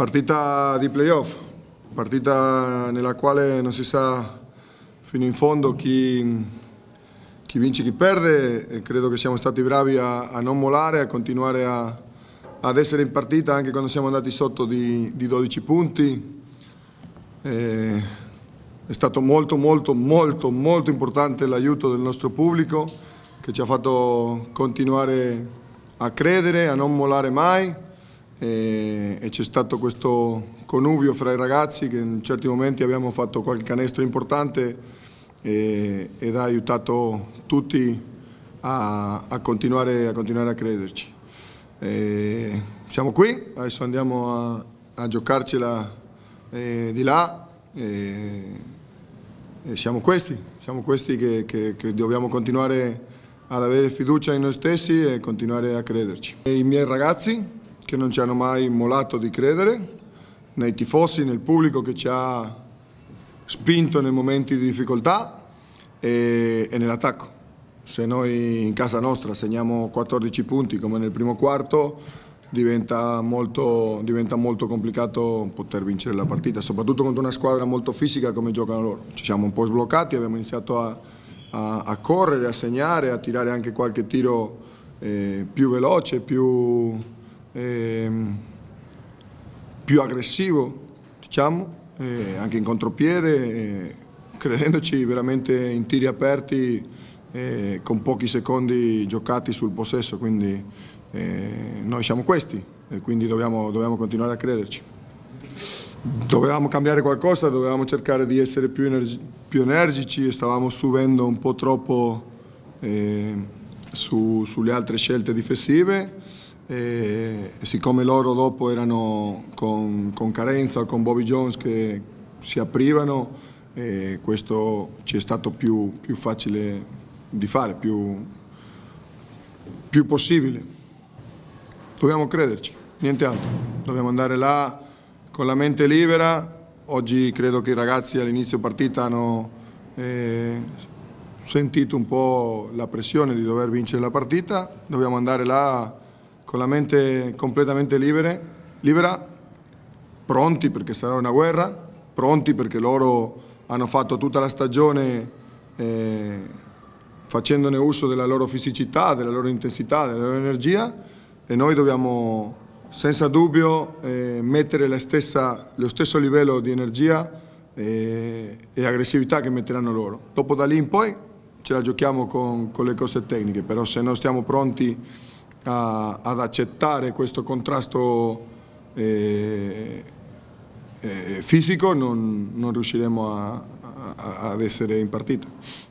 Partita di playoff, partita nella quale non si sa fino in fondo chi, chi vince e chi perde e credo che siamo stati bravi a, a non molare, a continuare a, ad essere in partita anche quando siamo andati sotto di, di 12 punti. E è stato molto molto molto molto importante l'aiuto del nostro pubblico che ci ha fatto continuare a credere, a non molare mai. Eh, e, c'è stato questo connubio fra i ragazzi che in certi momenti abbiamo fatto qualche canestro importante e, eh, ed ha aiutato tutti a, a, continuare, a continuare, a crederci. E eh, siamo qui, adesso andiamo a, a giocarcela eh, di là e, siamo questi, siamo questi che, che, che dobbiamo continuare ad avere fiducia in noi stessi e continuare a crederci. E I miei ragazzi che non ci hanno mai mollato di credere, nei tifosi, nel pubblico che ci ha spinto nei momenti di difficoltà e, e nell'attacco. Se noi in casa nostra segniamo 14 punti come nel primo quarto, Diventa molto, diventa molto, complicato poter vincere la partita, soprattutto contro una squadra molto fisica come giocano loro. Ci siamo un po' sbloccati, abbiamo iniziato a, a, a correre, a segnare, a tirare anche qualche tiro eh, più veloce, più, ehm, più aggressivo, diciamo, eh, anche in contropiede, eh, credendoci veramente in tiri aperti eh, con pochi secondi giocati sul possesso, quindi noi siamo questi e quindi dobbiamo, dobbiamo continuare a crederci dovevamo cambiare qualcosa, dovevamo cercare di essere più, energi più energici, stavamo subendo un po' troppo eh, su, sulle altre scelte difensive e siccome loro dopo erano con, con Carenza o con Bobby Jones che si aprivano, eh, questo ci è stato più, più facile di fare, più, più possibile. Dobbiamo crederci, niente altro. Dobbiamo andare là con la mente libera. Oggi credo che i ragazzi all'inizio partita hanno eh, sentito un po' la pressione di dover vincere la partita. Dobbiamo andare là con la mente completamente libere, libera, pronti perché sarà una guerra, pronti perché loro hanno fatto tutta la stagione eh, facendone uso della loro fisicità, della loro intensità, della loro energia e noi dobbiamo senza dubbio eh, mettere stessa, lo stesso livello di energia e, eh, e aggressività che metteranno loro. Dopo da lì in poi ce la giochiamo con, con le cose tecniche, però se non stiamo pronti a, ad accettare questo contrasto eh, eh, fisico non, non riusciremo a, a, ad essere in partita.